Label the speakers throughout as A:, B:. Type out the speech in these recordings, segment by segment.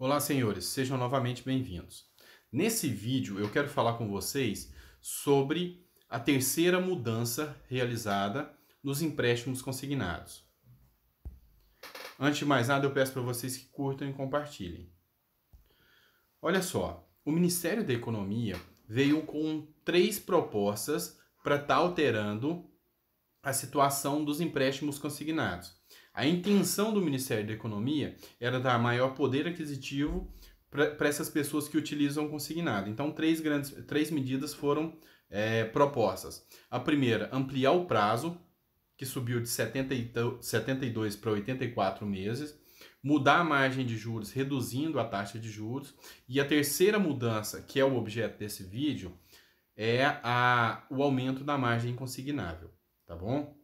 A: Olá, senhores, sejam novamente bem-vindos. Nesse vídeo eu quero falar com vocês sobre a terceira mudança realizada nos empréstimos consignados. Antes de mais nada, eu peço para vocês que curtam e compartilhem. Olha só, o Ministério da Economia veio com três propostas para estar tá alterando a situação dos empréstimos consignados. A intenção do Ministério da Economia era dar maior poder aquisitivo para essas pessoas que utilizam consignado. Então, três, grandes, três medidas foram é, propostas. A primeira, ampliar o prazo, que subiu de 70, 72 para 84 meses. Mudar a margem de juros, reduzindo a taxa de juros. E a terceira mudança, que é o objeto desse vídeo, é a, o aumento da margem consignável, tá bom?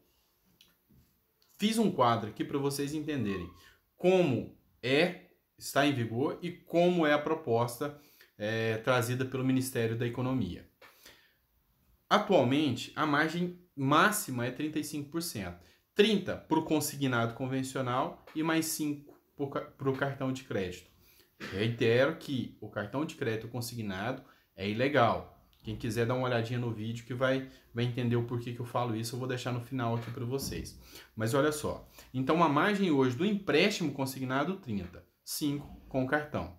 A: fiz um quadro aqui para vocês entenderem como é, está em vigor e como é a proposta é, trazida pelo Ministério da Economia. Atualmente, a margem máxima é 35%. 30 para o consignado convencional e mais 5 para o cartão de crédito. Reitero é, que o cartão de crédito consignado é ilegal. Quem quiser dar uma olhadinha no vídeo que vai, vai entender o porquê que eu falo isso, eu vou deixar no final aqui para vocês. Mas olha só, então a margem hoje do empréstimo consignado 30, 5 com o cartão.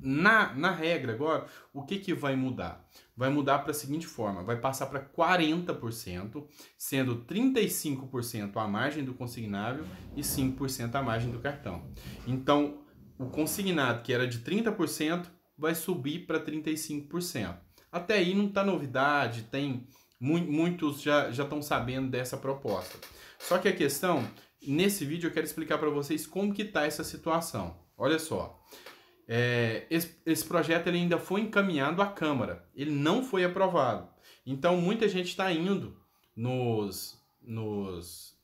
A: Na, na regra agora, o que, que vai mudar? Vai mudar para a seguinte forma: vai passar para 40%, sendo 35% a margem do consignável e 5% a margem do cartão. Então, o consignado que era de 30% vai subir para 35%. Até aí não está novidade, tem muitos já já estão sabendo dessa proposta. Só que a questão, nesse vídeo eu quero explicar para vocês como que está essa situação. Olha só, é, esse, esse, projeto ele ainda foi encaminhado à Câmara, ele não foi aprovado. Então muita gente está indo nos, nos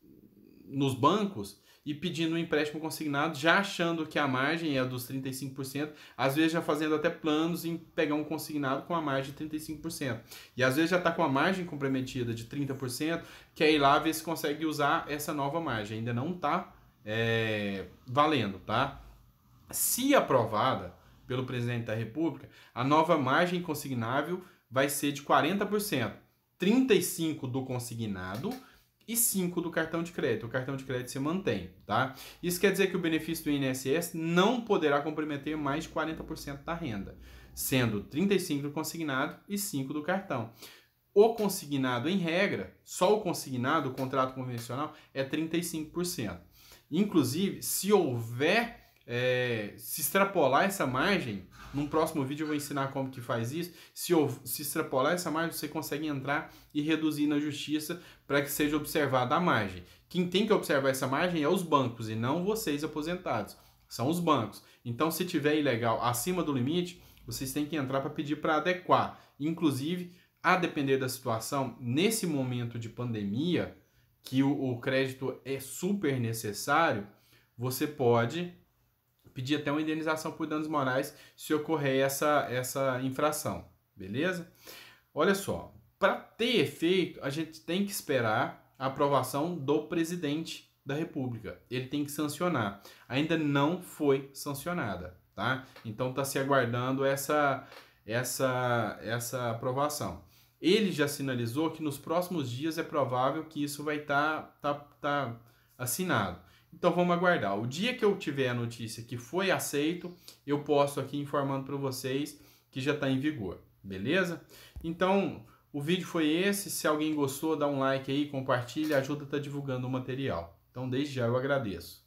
A: nos bancos e pedindo um empréstimo consignado, já achando que a margem é dos 35%, às vezes já fazendo até planos em pegar um consignado com a margem de 35%. E às vezes já está com a margem comprometida de 30%, quer ir lá ver se consegue usar essa nova margem. Ainda não está é, valendo, tá? Se aprovada pelo presidente da República, a nova margem consignável vai ser de 40%, 35% do consignado e 5 do cartão de crédito. O cartão de crédito se mantém, tá? Isso quer dizer que o benefício do INSS não poderá comprometer mais de 40% da renda, sendo 35 do consignado e 5 do cartão. O consignado, em regra, só o consignado, o contrato convencional, é 35%. Inclusive, se houver é, se extrapolar essa margem, num próximo vídeo eu vou ensinar como que faz isso. Se, se extrapolar essa margem, você consegue entrar e reduzir na justiça para que seja observada a margem. Quem tem que observar essa margem é os bancos e não vocês aposentados. São os bancos. Então, se tiver ilegal acima do limite, vocês têm que entrar para pedir para adequar. Inclusive, a depender da situação, nesse momento de pandemia, que o, o crédito é super necessário, você pode pedir até uma indenização por danos morais se ocorrer essa, essa infração, beleza? Olha só, para ter efeito, a gente tem que esperar a aprovação do presidente da República. Ele tem que sancionar. Ainda não foi sancionada, tá? Então está se aguardando essa essa essa aprovação. Ele já sinalizou que nos próximos dias é provável que isso vai estar tá, tá, tá assinado. Então vamos aguardar. O dia que eu tiver a notícia que foi aceito, eu posto aqui informando para vocês que já está em vigor, beleza? Então o vídeo foi esse. Se alguém gostou, dá um like aí, compartilha, ajuda a estar tá divulgando o material. Então desde já eu agradeço.